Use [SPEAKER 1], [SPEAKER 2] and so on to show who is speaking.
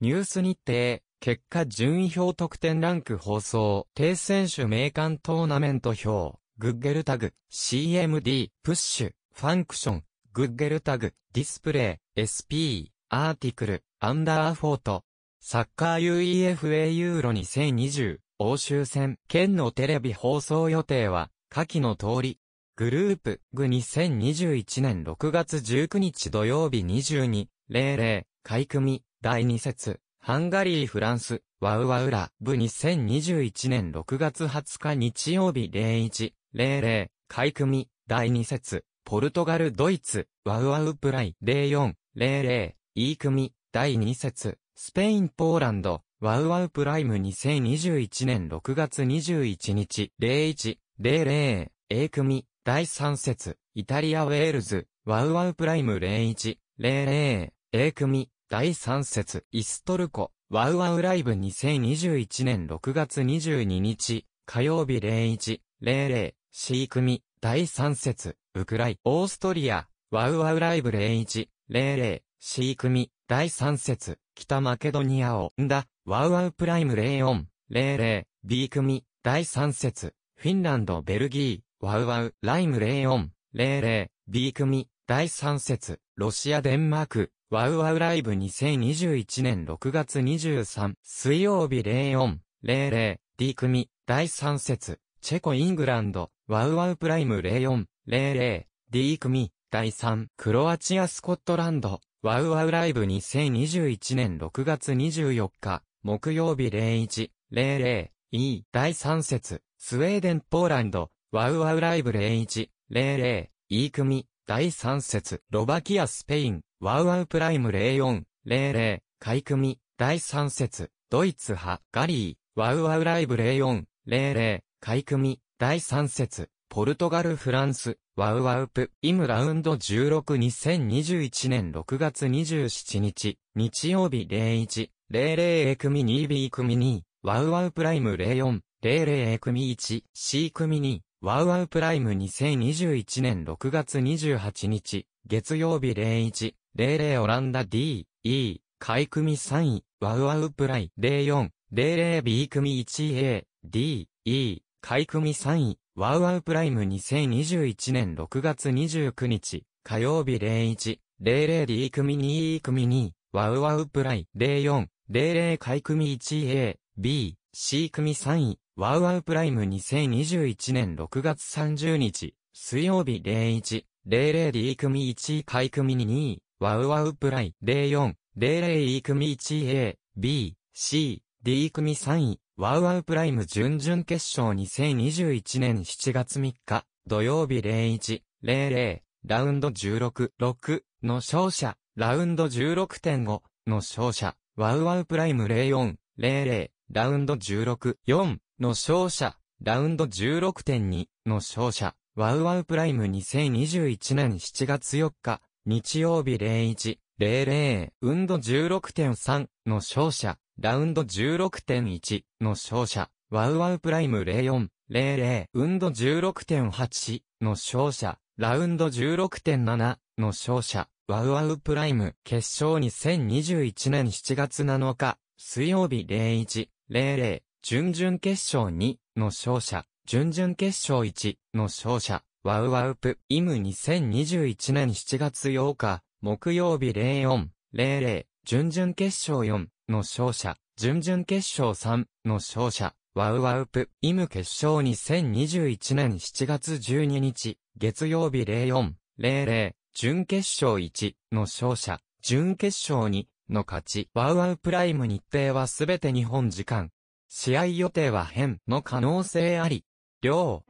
[SPEAKER 1] ニュース日程、結果順位表得点ランク放送、低選手名鑑トーナメント表、グッゲルタグ、CMD、プッシュ、ファンクション、グッゲルタグ、ディスプレイ、SP、アーティクル、アンダーフォート、サッカー UEFA ユーロ2020、欧州戦、県のテレビ放送予定は、下記の通り、グループ、グ2021年6月19日土曜日22、00、開組、第2節、ハンガリー・フランス、ワウワウラ、部2021年6月20日日曜日01:00、開組、第2節、ポルトガル・ドイツ、ワウワウプライ04:00、E 組、第2節、スペイン・ポーランド、ワウワウプライム2021年6月21日01:00、A 組、第3節、イタリア・ウェールズ、ワウワウプライム01:00、A 組、第3節、イストルコ、ワウワウライブ2021年6月22日、火曜日01、00、C 組、第3節、ウクライ、オーストリア、ワウワウライブ01、00、C 組、第3節、北マケドニアを、んだ、ワウワウプライム04、00、B 組、第3節、フィンランド、ベルギー、ワウワウ、ライム04、00、B 組、第3節、ロシア、デンマーク、ワウワウライブ2021年6月23水曜日0400 D 組第3節チェコイングランドワウワウプライム0400 D 組第3クロアチアスコットランドワウワウライブ2021年6月24日木曜日0100 E 第3節スウェーデンポーランドワウワウライブ0100 E 組第3節、ロバキアスペイン、ワウワウプライム04、00、買い組第3節、ドイツ派、ガリー、ワウワウライブ04、00、買い組第3節、ポルトガルフランス、ワウワウプ、イムラウンド162021年6月27日、日曜日01、00A 組 2B 組2、ワウワウプライム04、00A 組1、C 組2、ワウワウプライム2021年6月28日、月曜日01、00オランダ D、E、い組3位、ワウワウプライ04、00B 組 1A、D、E、い組3位、ワウワウプライム2021年6月29日、火曜日01、00D 組 2E 組2、ワウワウプライ04、00い組 1A、B、C 組3位、ワウワウプライム2021年6月30日、水曜日 01.00D 組1位回組2位、ワウワウプライ 04.00E 組 1A、B、C、D 組3位、ワウワウプライム準々決勝2021年7月3日、土曜日01.00、ラウンド16、6の勝者、ラウンド16.5の勝者、ワウワウプライム04、00、ラウンド16、4の勝者、ラウンド16.2の勝者、ワウワウプライム2021年7月4日、日曜日01、00、ウンド16.3の勝者、ラウンド16.1の勝者、ワウワウプライム04、00、ウンド16.8の勝者、ラウンド16.7の勝者、ワウワウプライム決勝2021年7月7日、水曜日01、00、準々決勝2の勝者、準々決勝1の勝者、ワウワウプ、イム2021年7月8日、木曜日04.00、準々決勝4の勝者、準々決勝3の勝者、ワウワウプ、イム決勝2021年7月12日、月曜日04.00、準決勝1の勝者、準決勝2の勝ち、ワウワウプライム日程はすべて日本時間、試合予定は変の可能性あり、両。